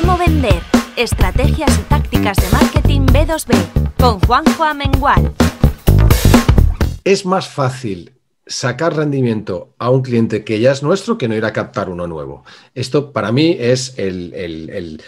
Cómo vender, estrategias y tácticas de marketing B2B con Juanjo Amengual. Es más fácil sacar rendimiento a un cliente que ya es nuestro que no ir a captar uno nuevo. Esto para mí es el,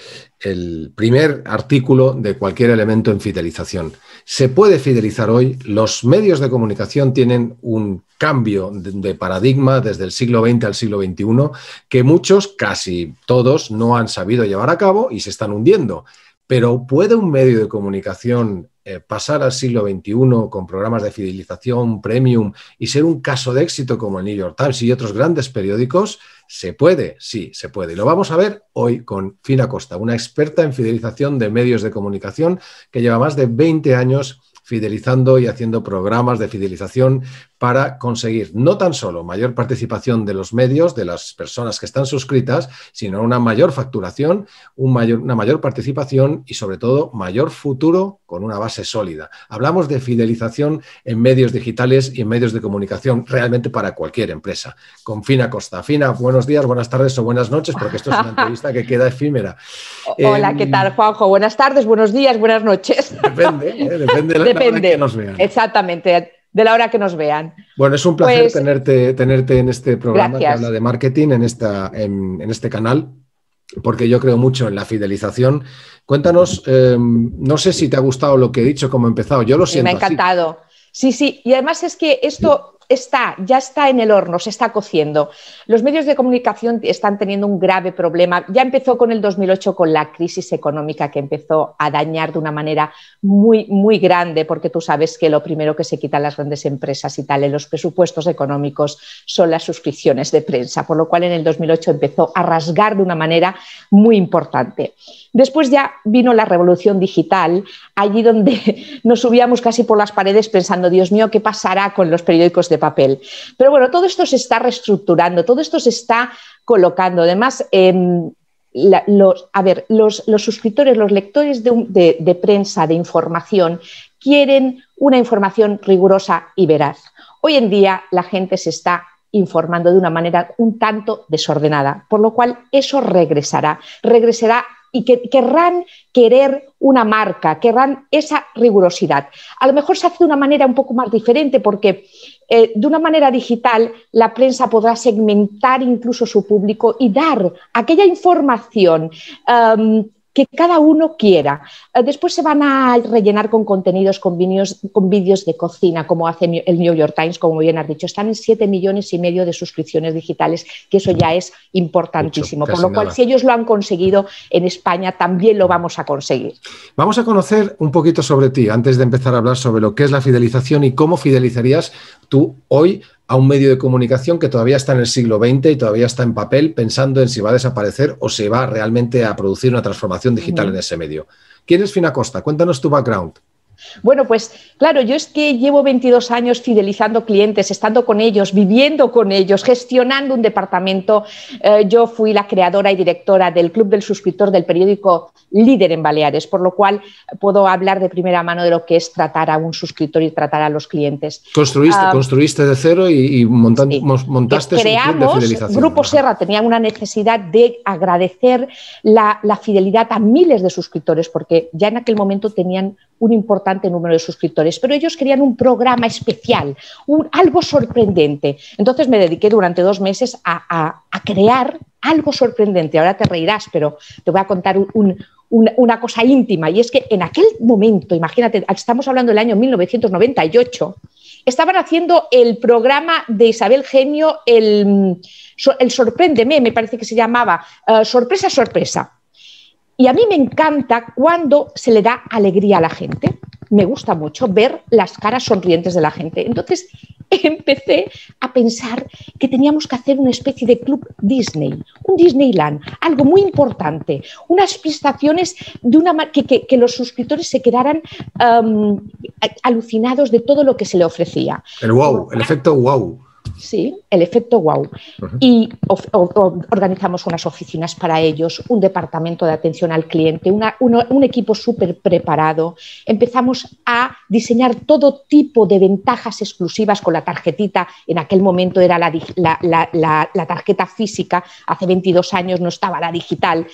el primer artículo de cualquier elemento en fidelización se puede fidelizar hoy. Los medios de comunicación tienen un cambio de paradigma desde el siglo XX al siglo XXI que muchos, casi todos, no han sabido llevar a cabo y se están hundiendo. Pero ¿puede un medio de comunicación eh, pasar al siglo XXI con programas de fidelización premium y ser un caso de éxito como el New York Times y otros grandes periódicos? ¿Se puede? Sí, se puede. Y lo vamos a ver hoy con Fina Costa, una experta en fidelización de medios de comunicación que lleva más de 20 años fidelizando y haciendo programas de fidelización para conseguir no tan solo mayor participación de los medios, de las personas que están suscritas, sino una mayor facturación, una mayor participación y sobre todo mayor futuro con una base sólida. Hablamos de fidelización en medios digitales y en medios de comunicación, realmente para cualquier empresa. Con Fina Costa. Fina, buenos días, buenas tardes o buenas noches, porque esto es una entrevista que queda efímera. Hola, ¿qué em, tal, Juanjo? Buenas tardes, buenos días, buenas noches. Depende, ¿eh? depende, de La gente que nos vean. Exactamente de la hora que nos vean. Bueno, es un placer pues, tenerte, tenerte en este programa que habla de marketing, en, esta, en, este canal, porque yo creo mucho en la fidelización. Cuéntanos, em, no sé si te ha gustado lo que he dicho, cómo he empezado. Yo lo siento. Me ha encantado. Sí, sí, y además es que esto está, ya está en el horno, se está cociendo. Los medios de comunicación están teniendo un grave problema. Ya empezó con el 2008, con la crisis económica que empezó a dañar de una manera muy, muy grande, porque tú sabes que lo primero que se quitan las grandes empresas y tal en los presupuestos económicos son las suscripciones de prensa, por lo cual en el 2008 empezó a rasgar de una manera muy importante. Después ya vino la revolución digital, allí donde nos subíamos casi por las paredes pensando, Dios mío, ¿qué pasará con los periódicos de papel. Pero bueno, todo esto se está reestructurando, todo esto se está colocando. Además, em, los, a ver, los, suscriptores, los lectores de, prensa, de información, quieren una información rigurosa y veraz. Hoy en día la gente se está informando de una manera un tanto desordenada, por lo cual eso regresará, regresará y querrán querer una marca, querrán esa rigurosidad. A lo mejor se hace de una manera un poco más diferente porque eh, de una manera digital, la prensa podrá segmentar incluso su público y dar aquella información. Em, que cada uno quiera. Eh, después se van a rellenar con contenidos, con vídeos de cocina, como hace el New York Times, como bien has dicho. Están en 7 millones y medio de suscripciones digitales, que eso ya es importantísimo. Por lo cual, si ellos lo han conseguido en España, también lo vamos a conseguir. Vamos a conocer un poquito sobre ti, antes de empezar a hablar sobre lo que es la fidelización y cómo fidelizarías tú hoy a un medio de comunicación que todavía está en el siglo XX y todavía está en papel pensando en si va a desaparecer o si va realmente a producir una transformación digital en ese medio. ¿Quién es Fina Cuéntanos tu background. Bueno, pues claro, yo es que llevo 22 años fidelizando clientes, estando con ellos, viviendo con ellos, gestionando un departamento. Eh, yo fui la creadora y directora del Club del Suscriptor del periódico Líder en Baleares, por lo cual puedo hablar de primera mano de lo que es tratar a un suscriptor y tratar a los clientes. Construiste, ah, construiste de cero y, montaste su club de fidelización. Grupo Serra tenía una necesidad de agradecer la fidelidad a miles de suscriptores, porque ya en aquel momento tenían un importante número de suscriptores, pero ellos querían un programa especial, algo sorprendente. Entonces me dediqué durante dos meses a, crear algo sorprendente. Ahora te reirás, pero te voy a contar una, cosa íntima. Y es que en aquel momento, imagínate, estamos hablando del año 1998, estaban haciendo el programa de Isabel Genio, el, el Sorpréndeme, me parece que se llamaba, eh, Sorpresa, Sorpresa y a mí me encanta cuando se le da alegría a la gente. Me gusta mucho ver las caras sonrientes de la gente. Entonces empecé a pensar que teníamos que hacer una especie de club Disney, un Disneyland, algo muy importante, unas prestaciones de una que, que, los suscriptores se quedaran alucinados de todo lo que se le ofrecía. El wow, el efecto wow. Sí, el efecto wow. Y organizamos unas oficinas para ellos, un departamento de atención al cliente, un equipo súper preparado. Empezamos a diseñar todo tipo de ventajas exclusivas con la tarjetita. En aquel momento era la, tarjeta física, hace 22 años no estaba la digital.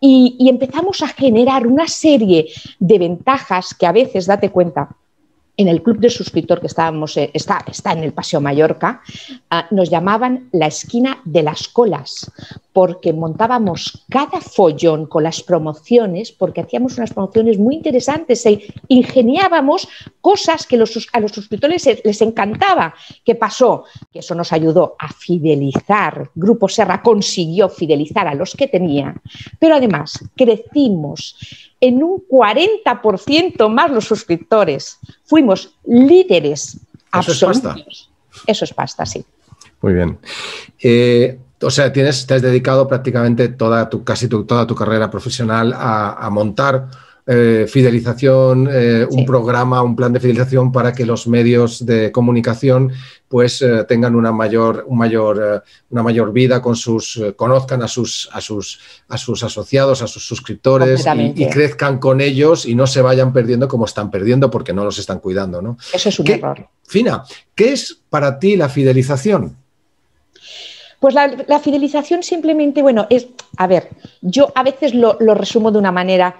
y empezamos a generar una serie de ventajas que a veces, date cuenta, en el club de suscriptor que estábamos, eh, está, está en el Paseo Mallorca, ah, nos llamaban la esquina de las colas, porque montábamos cada follón con las promociones, porque hacíamos unas promociones muy interesantes e ingeniábamos cosas que a los suscriptores les encantaba. ¿Qué pasó? Que eso nos ayudó a fidelizar. Grupo Serra consiguió fidelizar a los que tenía, pero además crecimos en un 40% más los suscriptores. Fuimos líderes absolutos. Eso es pasta. Eso es pasta, sí. Muy bien. Eh, o sea, tienes, te has dedicado prácticamente toda tu, casi toda tu carrera profesional a montar eh, fidelización, eh, un programa, un plan de fidelización para que los medios de comunicación pues eh, tengan una mayor, un mayor, una mayor vida con sus, conozcan a sus, a sus, a sus asociados, a sus suscriptores y, crezcan con ellos y no se vayan perdiendo como están perdiendo porque no los están cuidando, ¿no? Eso es un error. Fina, ¿qué es para ti la fidelización? Pues la, fidelización simplemente, bueno, es, a ver, yo a veces lo resumo de una manera,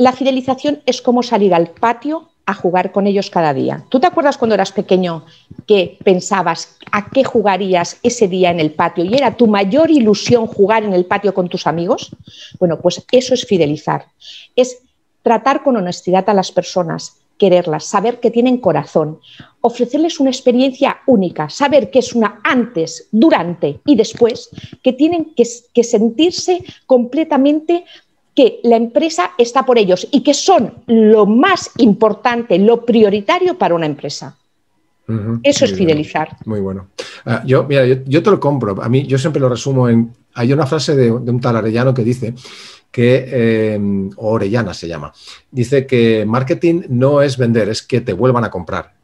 la fidelización es como salir al patio a jugar con ellos cada día. ¿Tú te acuerdas cuando eras pequeño que pensabas a qué jugarías ese día en el patio y era tu mayor ilusión jugar en el patio con tus amigos? Bueno, pues eso es fidelizar. Es tratar con honestidad a las personas, quererlas, saber que tienen corazón, ofrecerles una experiencia única, saber que es una antes, durante y después, que tienen que, que sentirse completamente que la empresa está por ellos y que son lo más importante, lo prioritario para una empresa. Eso es fidelizar. muy bueno. Ah, yo, mira, yo, te lo compro. A mí, yo siempre lo resumo en. Hay una frase de, un tal Arellano que dice que, eh, Orellana se llama, dice que marketing no es vender, es que te vuelvan a comprar.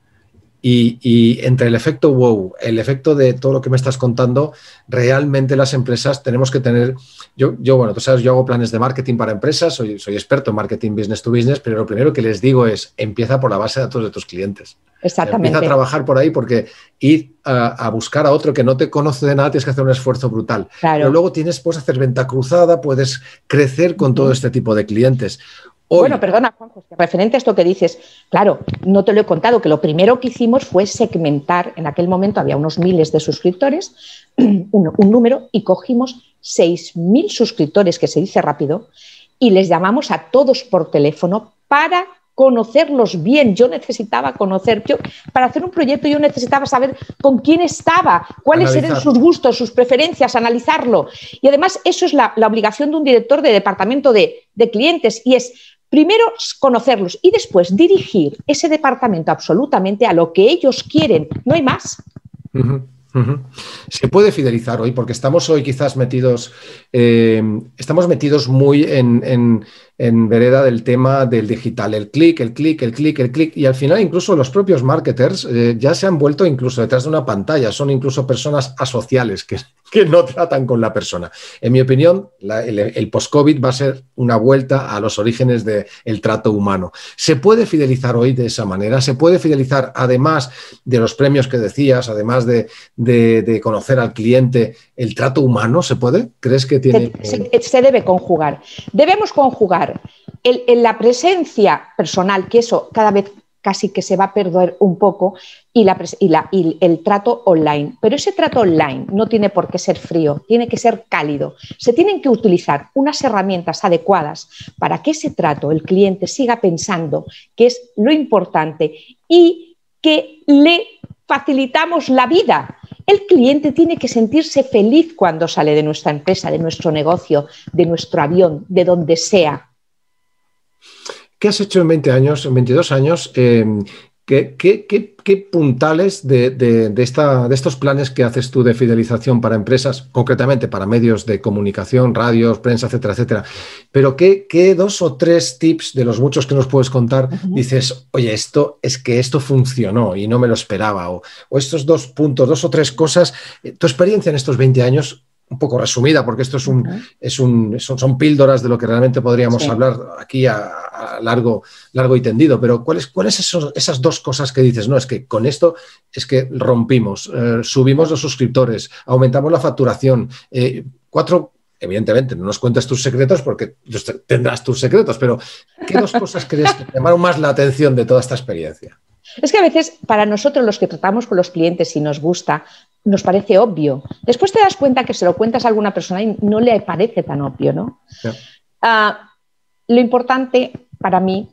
Y, entre el efecto wow, el efecto de todo lo que me estás contando, realmente las empresas tenemos que tener, yo, yo bueno, tú sabes, yo hago planes de marketing para empresas, soy, experto en marketing business to business, pero lo primero que les digo es, empieza por la base de datos de tus clientes. Exactamente. Empieza a trabajar por ahí porque ir a, buscar a otro que no te conoce de nada tienes que hacer un esfuerzo brutal. Pero luego tienes, puedes hacer venta cruzada, puedes crecer con todo este tipo de clientes. Bueno, perdona, Juanjo, referente a esto que dices, claro, no te lo he contado, que lo primero que hicimos fue segmentar, en aquel momento había unos miles de suscriptores, un, número, y cogimos 6.000 suscriptores, que se dice rápido, y les llamamos a todos por teléfono para conocerlos bien. Yo necesitaba conocer, yo, para hacer un proyecto yo necesitaba saber con quién estaba, cuáles eran sus gustos, sus preferencias, analizarlo. Y además eso es la, obligación de un director de departamento de, de clientes y es Primero, conocerlos y después dirigir ese departamento absolutamente a lo que ellos quieren. No hay más. Se puede fidelizar hoy, porque estamos hoy quizás metidos, em, estamos metidos muy en, vereda del tema del digital, el clic, el clic, el clic, el clic, y al final incluso los propios marketers eh, ya se han vuelto incluso detrás de una pantalla, son incluso personas asociales, que que no tratan con la persona. En mi opinión, el, post-COVID va a ser una vuelta a los orígenes del trato humano. Se puede fidelizar hoy de esa manera, se puede fidelizar además de los premios que decías, además de, conocer al cliente, el trato humano, ¿se puede? ¿Crees que tiene... Se, debe conjugar. Debemos conjugar en la presencia personal, que eso cada vez casi que se va a perder un poco y, la, el trato online. Pero ese trato online no tiene por qué ser frío, tiene que ser cálido. Se tienen que utilizar unas herramientas adecuadas para que ese trato el cliente siga pensando que es lo importante y que le facilitamos la vida. El cliente tiene que sentirse feliz cuando sale de nuestra empresa, de nuestro negocio, de nuestro avión, de donde sea. ¿Qué has hecho en 20 años, en 22 años? Em, ¿qué, puntales de, esta, de, estos planes que haces tú de fidelización para empresas, concretamente para medios de comunicación, radios, prensa, etcétera, etcétera? Pero ¿qué, dos o tres tips de los muchos que nos puedes contar dices, oye, esto es que esto funcionó y no me lo esperaba? O, o estos dos puntos, dos o tres cosas, eh, tu experiencia en estos 20 años, un poco resumida, porque esto es un, es un son, píldoras de lo que realmente podríamos hablar aquí a, largo, largo y tendido, pero ¿cuáles son esas dos cosas que dices? No, es que con esto es que rompimos, eh, subimos los suscriptores, aumentamos la facturación, eh, cuatro... Evidentemente, no nos cuentes tus secretos porque tendrás tus secretos, pero ¿qué dos cosas crees que llamaron más la atención de toda esta experiencia? Es que a veces para nosotros los que tratamos con los clientes y nos gusta, nos parece obvio. Después te das cuenta que se lo cuentas a alguna persona y no le parece tan obvio, ¿no? Ah, lo importante para mí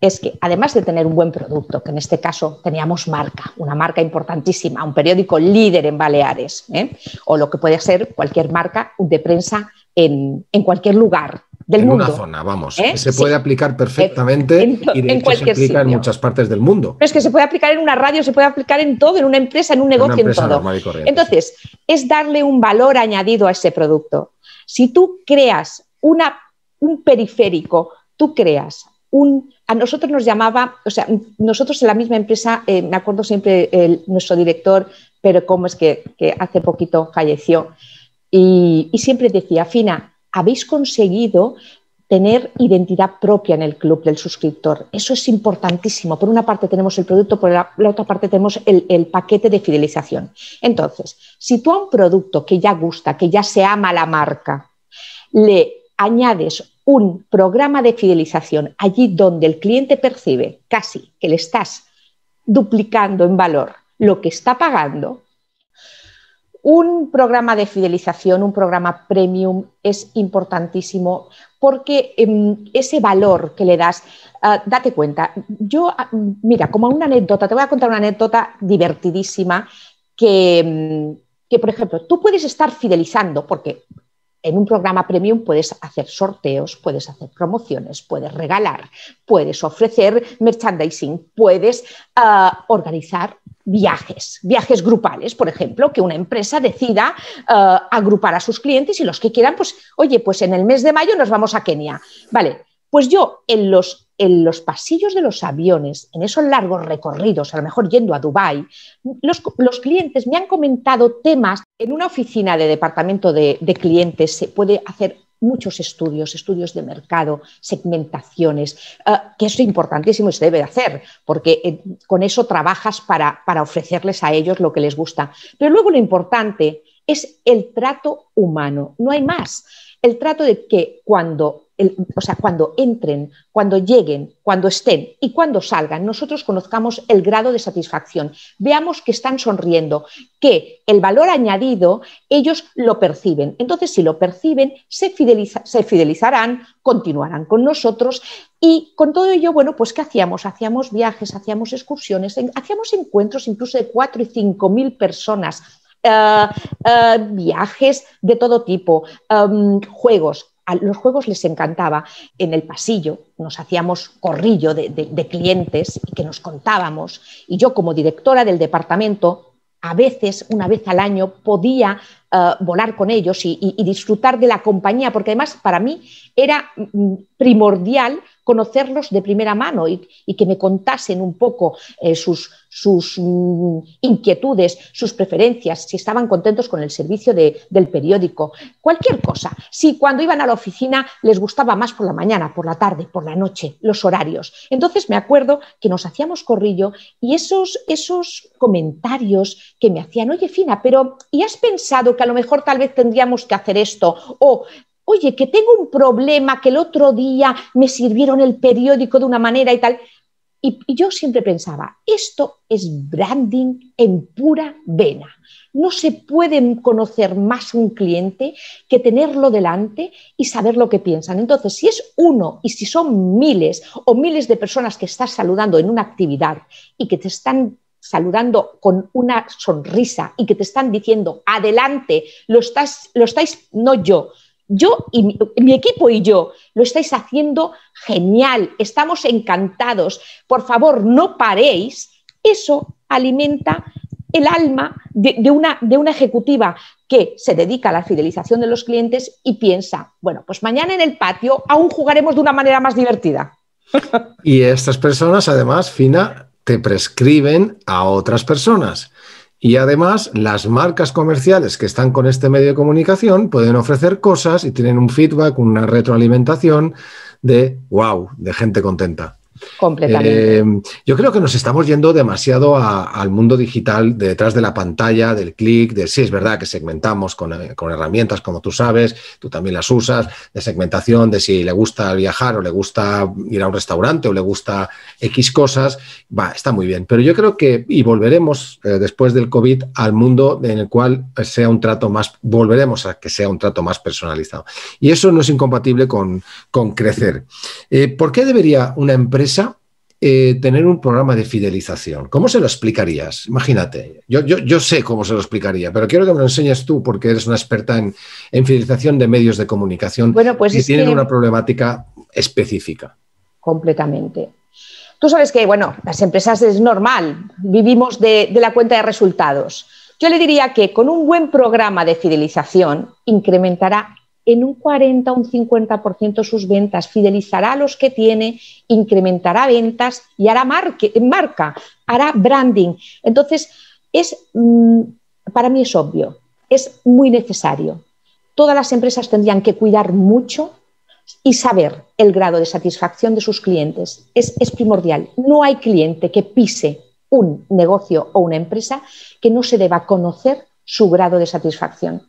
es que además de tener un buen producto, que en este caso teníamos marca, una marca importantísima, un periódico líder en Baleares, ¿eh? o lo que puede ser cualquier marca de prensa en, cualquier lugar del mundo. En una zona, vamos, ¿Eh? se puede aplicar perfectamente en, y se en muchas partes del mundo. es que se puede aplicar en una radio, se puede aplicar en todo, en una empresa, en un negocio, en todo. Entonces, es darle un valor añadido a ese producto. Si tú creas una, un periférico tú creas un... A nosotros nos llamaba, o sea, nosotros en la misma empresa, eh, me acuerdo siempre nuestro director, pero como es que, hace poquito falleció, y, siempre decía, Fina, habéis conseguido tener identidad propia en el club del suscriptor. Eso es importantísimo. Por una parte tenemos el producto, por la, otra parte tenemos el, el, paquete de fidelización. Entonces, si tú a un producto que ya gusta, que ya se ama la marca, le añades un programa de fidelización allí donde el cliente percibe casi que le estás duplicando en valor lo que está pagando, un programa de fidelización, un programa premium es importantísimo porque em, ese valor que le das, ah, date cuenta, yo, ah, mira, como una anécdota, te voy a contar una anécdota divertidísima que, em, que, por ejemplo, tú puedes estar fidelizando porque en un programa premium puedes hacer sorteos, puedes hacer promociones, puedes regalar, puedes ofrecer merchandising, puedes ah, organizar viajes, viajes grupales, por ejemplo, que una empresa decida ah, agrupar a sus clientes y los que quieran, pues, oye, pues en el mes de mayo nos vamos a Kenia. Vale, pues yo en los en los pasillos de los aviones, en esos largos recorridos, a lo mejor yendo a Dubái, los, clientes me han comentado temas. En una oficina de departamento de, clientes se puede hacer muchos estudios, estudios de mercado, segmentaciones, eh, que es importantísimo y se debe de hacer, porque eh, con eso trabajas para ofrecerles a ellos lo que les gusta. Pero luego lo importante es el trato humano, no hay más el trato de que cuando, o sea, cuando entren, cuando lleguen, cuando estén y cuando salgan, nosotros conozcamos el grado de satisfacción, veamos que están sonriendo, que el valor añadido ellos lo perciben. Entonces, si lo perciben, se, se fidelizarán, continuarán con nosotros y con todo ello, bueno, pues ¿qué hacíamos? Hacíamos viajes, hacíamos excursiones, hacíamos encuentros incluso de cuatro y cinco mil personas eh, eh, viajes de todo tipo, em, juegos, a los juegos les encantaba. En el pasillo nos hacíamos corrillo de, clientes de, clientes que nos contábamos y yo como directora del departamento, a veces, una vez al año, podía eh, volar con ellos y, disfrutar de la compañía, porque además para mí era mm, primordial conocerlos de primera mano y, que me contasen un poco eh, sus, sus mm, inquietudes, sus preferencias, si estaban contentos con el servicio del periódico, cualquier cosa. Si cuando iban a la oficina les gustaba más por la mañana, por la tarde, por la noche, los horarios. Entonces me acuerdo que nos hacíamos corrillo y esos, esos comentarios que me hacían, oye Fina, pero ¿y has pensado que a lo mejor tal vez tendríamos que hacer esto. O, oye, que tengo un problema, que el otro día me sirvieron el periódico de una manera y tal. Y, yo siempre pensaba, esto es branding en pura vena. No se puede conocer más un cliente que tenerlo delante y saber lo que piensan. Entonces, si es uno y si son miles o miles de personas que estás saludando en una actividad y que te están saludando con una sonrisa y que te están diciendo, adelante, lo, estás, lo estáis, no yo, yo y mi, equipo y yo lo estáis haciendo genial, estamos encantados, por favor no paréis, eso alimenta el alma una, de una ejecutiva que se dedica a la fidelización de los clientes y piensa, bueno, pues mañana en el patio aún jugaremos de una manera más divertida. Y estas personas, además, Fina, te prescriben a otras personas. Y además, las marcas comerciales que están con este medio de comunicación pueden ofrecer cosas y tienen un feedback, una retroalimentación de wow, de gente contenta. Eh, yo creo que nos estamos yendo demasiado al mundo digital detrás de la pantalla, del clic, de si es verdad que segmentamos eh, con, herramientas, como tú sabes, tú también las usas, de segmentación, de si le gusta viajar o le gusta ir a un restaurante o le gusta X cosas, va, está muy bien. Pero yo creo que, y volveremos eh, después del COVID al mundo en el cual sea un trato más, volveremos a que sea un trato más personalizado. Y eso no es incompatible con, crecer. ¿Por qué debería una empresa eh, tener un programa de fidelización. ¿Cómo se lo explicarías? Imagínate, yo, yo, yo, sé cómo se lo explicaría, pero quiero que me lo enseñes tú porque eres una experta en, fidelización de medios de comunicación bueno, pues tienen una problemática específica. Completamente. Tú sabes que, bueno, las empresas es normal, vivimos de, de la cuenta de resultados. Yo le diría que con un buen programa de fidelización incrementará en un 40 o un 50% sus ventas, fidelizará a los que tiene, incrementará ventas y hará marca, hará branding. Entonces, es, mm, para mí es obvio, es muy necesario. Todas las empresas tendrían que cuidar mucho y saber el grado de satisfacción de sus clientes. Es, es primordial. No hay cliente que pise un negocio o una empresa que no se deba conocer su grado de satisfacción.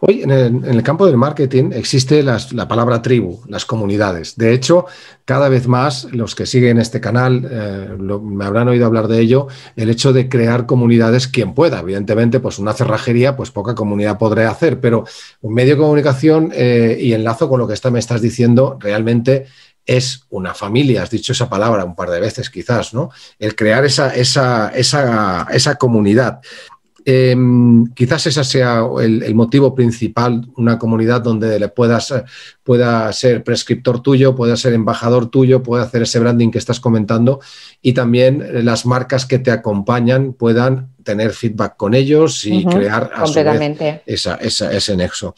Hoy en el, campo del marketing existe la palabra tribu, las comunidades. De hecho, cada vez más los que siguen este canal eh, me habrán oído hablar de ello, el hecho de crear comunidades quien pueda. Evidentemente, pues una cerrajería, pues poca comunidad podré hacer, pero un medio de comunicación eh, y enlazo con lo que está, me estás diciendo, realmente es una familia, has dicho esa palabra un par de veces quizás, ¿no? El crear esa, esa, esa, esa comunidad. Em, quizás ese sea el, motivo principal, una comunidad donde le puedas, eh, pueda ser prescriptor tuyo, pueda ser embajador tuyo, pueda hacer ese branding que estás comentando y también las marcas que te acompañan puedan tener feedback con ellos y crear a ese nexo.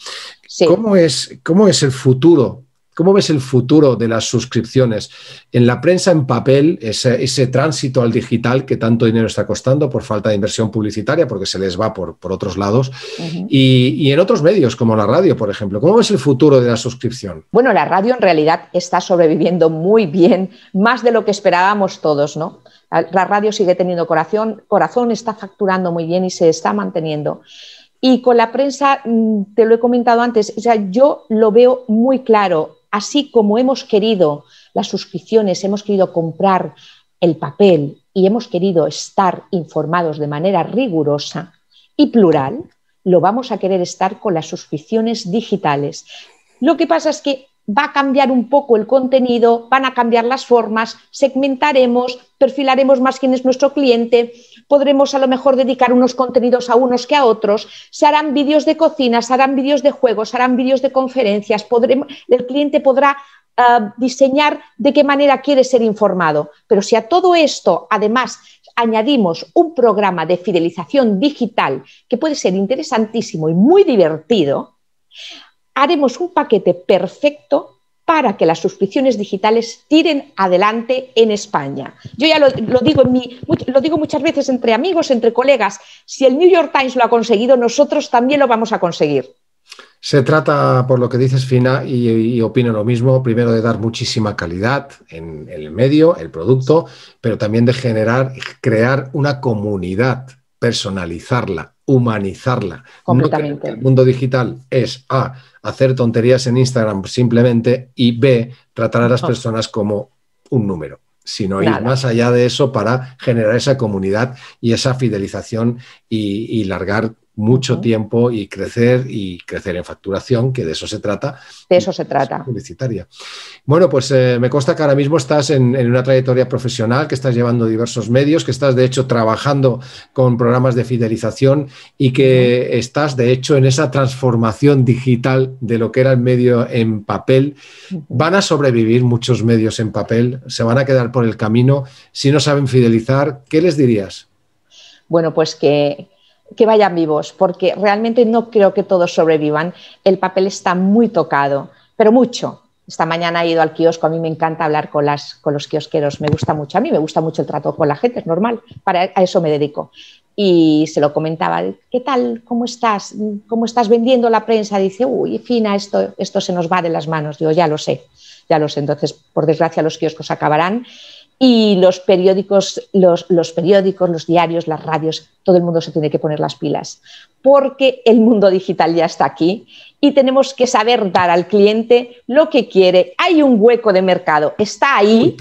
es, ¿Cómo es el futuro ¿Cómo ves el futuro de las suscripciones? En la prensa en papel, ese, ese, tránsito al digital que tanto dinero está costando por falta de inversión publicitaria, porque se les va por, por otros lados, y, en otros medios, como la radio, por ejemplo. ¿Cómo ves el futuro de la suscripción? Bueno, la radio en realidad está sobreviviendo muy bien, más de lo que esperábamos todos, ¿no? La, radio sigue teniendo corazón, corazón, está facturando muy bien y se está manteniendo. Y con la prensa, mm, te lo he comentado antes, o sea, yo lo veo muy claro así como hemos querido las suscripciones, hemos querido comprar el papel y hemos querido estar informados de manera rigurosa y plural, lo vamos a querer estar con las suscripciones digitales. Lo que pasa es que va a cambiar un poco el contenido, van a cambiar las formas, segmentaremos, perfilaremos más quién es nuestro cliente, podremos a lo mejor dedicar unos contenidos a unos que a otros, se harán vídeos de cocina, se harán vídeos de juegos, se harán vídeos de conferencias, el cliente podrá ah, diseñar de qué manera quiere ser informado. Pero si a todo esto, además, añadimos un programa de fidelización digital que puede ser interesantísimo y muy divertido, haremos un paquete perfecto para que las suscripciones digitales tiren adelante en España. Yo ya lo, digo, en lo digo muchas veces entre amigos, entre colegas, si el New York Times lo ha conseguido, nosotros también lo vamos a conseguir. Se trata, por lo que dices, Fina, y, opino lo mismo, primero de dar muchísima calidad en el medio, el producto, pero también de generar, crear una comunidad, personalizarla, humanizarla. Completamente. el mundo digital es A, hacer tonterías en Instagram simplemente y B, tratar a las personas como un número sino ir más allá de eso para generar esa comunidad y esa fidelización y largar mucho tiempo y crecer y crecer en facturación, que de eso se trata. De eso se trata. Publicitaria. Bueno, pues eh, me consta que ahora mismo estás en, una trayectoria profesional, que estás llevando diversos medios, que estás de hecho trabajando con programas de fidelización y que estás de hecho en esa transformación digital de lo que era el medio en papel. Van a sobrevivir muchos medios en papel, se van a quedar por el camino. Si no saben fidelizar, ¿qué les dirías? Bueno, pues que, que vayan vivos, porque realmente no creo que todos sobrevivan. El papel está muy tocado, pero mucho. Esta mañana he ido al kiosco, a mí me encanta hablar con, las, con los kiosqueros, me gusta mucho, a mí me gusta mucho el trato con la gente, es normal, para, eso me dedico. Y se lo comentaba, ¿qué tal? ¿Cómo estás? ¿Cómo estás vendiendo la prensa? Dice, uy, fina, esto, esto se nos va de las manos. Digo, ya lo sé, ya lo sé. Entonces, por desgracia, los kioscos acabarán y los periódicos, los, periódicos, los diarios, las radios, todo el mundo se tiene que poner las pilas, porque el mundo digital ya está aquí y tenemos que saber dar al cliente lo que quiere. Hay un hueco de mercado, está ahí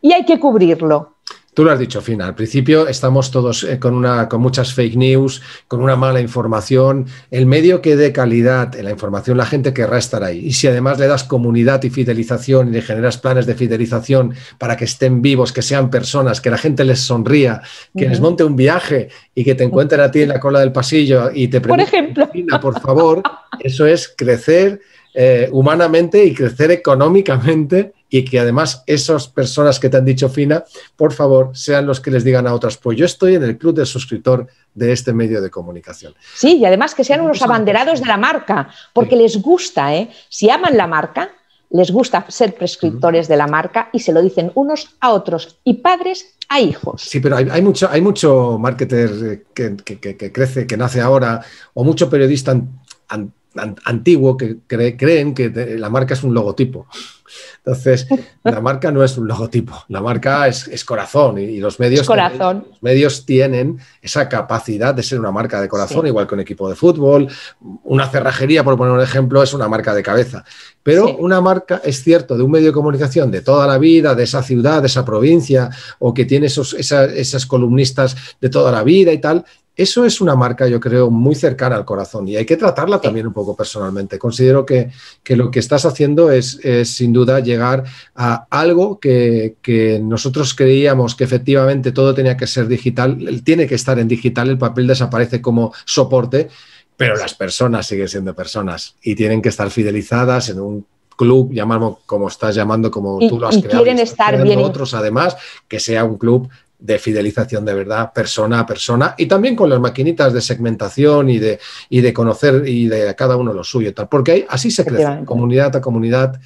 y hay que cubrirlo. Tú lo has dicho, Fina. Al principio estamos todos eh, con, una, con muchas fake news, con una mala información. El medio que dé calidad en la información, la gente querrá estar ahí. Y si además le das comunidad y fidelización y le generas planes de fidelización para que estén vivos, que sean personas, que la gente les sonría, que les monte un viaje y que te encuentren a ti en la cola del pasillo y te pregunten, por ejemplo, por favor, eso es crecer eh, humanamente y crecer económicamente y que además esas personas que te han dicho fina, por favor, sean los que les digan a otras, pues yo estoy en el club de suscriptor de este medio de comunicación. Sí, y además que sean unos abanderados de la marca, porque les gusta, ¿eh? Si aman la marca, les gusta ser prescriptores de la marca y se lo dicen unos a otros y padres a hijos. Sí, pero hay, mucho, hay mucho marketer que, crece, que nace ahora, o mucho periodista antiguo que creen que la marca es un logotipo. Entonces, la marca no es un logotipo, la marca es, corazón y, los medios, Tienen, medios tienen esa capacidad de ser una marca de corazón, igual que un equipo de fútbol, una cerrajería, por poner un ejemplo, es una marca de cabeza. Pero una marca, es cierto, de un medio de comunicación de toda la vida, de esa ciudad, de esa provincia, o que tiene esos, esas columnistas de toda la vida y tal, eso es una marca, yo creo, muy cercana al corazón y hay que tratarla también un poco personalmente. Considero que, lo que estás haciendo es, sin duda llegar a algo que, nosotros creíamos que efectivamente todo tenía que ser digital, tiene que estar en digital, el papel desaparece como soporte, pero las personas siguen siendo personas y tienen que estar fidelizadas en un club, llamarlo como estás llamando, como tú lo has y creado. Quieren estar bien. Otros, además, que sea un club de fidelización de verdad, persona a persona, y también con las maquinitas de segmentación y de, y de conocer y de cada uno lo suyo, tal, porque así se crece, comunidad a comunidad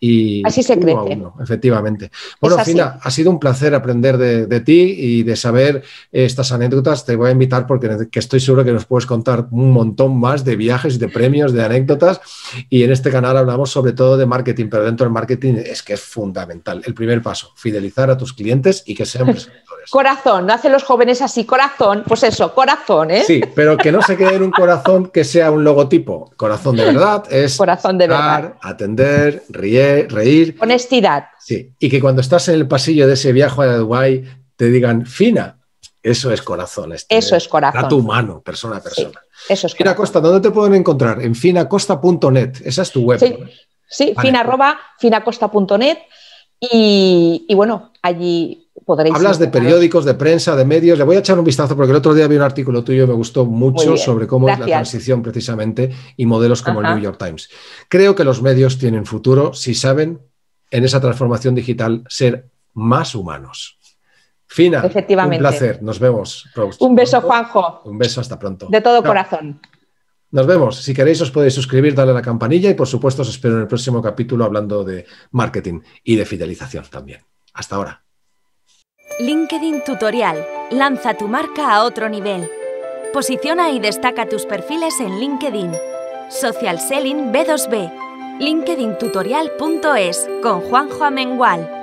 y Así se crece. Uno efectivamente. Bueno, Fina, ha sido un placer aprender de, de, ti y de saber estas anécdotas. Te voy a invitar porque que estoy seguro que nos puedes contar un montón más de viajes, de premios, de anécdotas. Y en este canal hablamos sobre todo de marketing, pero dentro del marketing es que es fundamental. El primer paso, fidelizar a tus clientes y que sean presentadores. Corazón, no hacen los jóvenes así, corazón, pues eso, corazón, ¿eh? Sí, pero que no se quede en un corazón que sea un logotipo. Corazón de verdad es corazón de verdad. atender, ríe reír. Honestidad. Sí, y que cuando estás en el pasillo de ese viaje a Dubái te digan, Fina, eso es corazón. Este, eso es eh, corazón. tu mano, persona a persona. eso es Fina Costa, ¿dónde te pueden encontrar? En finacosta.net, esa es tu web. Sí, sí fina, pues finacosta.net y, y bueno, allí Hablas de periódicos, de prensa, de medios. Le voy a echar un vistazo porque el otro día vi un artículo tuyo y me gustó mucho sobre cómo es la transición precisamente y modelos como el New York Times. Creo que los medios tienen futuro si saben en esa transformación digital ser más humanos. Fina, un placer. Nos vemos. Un beso, Juanjo. Un beso, hasta pronto. De todo corazón. Nos vemos. Si queréis os podéis suscribir, darle a la campanilla y por supuesto os espero en el próximo capítulo hablando de marketing y de fidelización también. Hasta ahora. LinkedIn Tutorial. Lanza tu marca a otro nivel. Posiciona y destaca tus perfiles en LinkedIn. Social Selling B2B. LinkedIntutorial.es con Juanjo Amengual.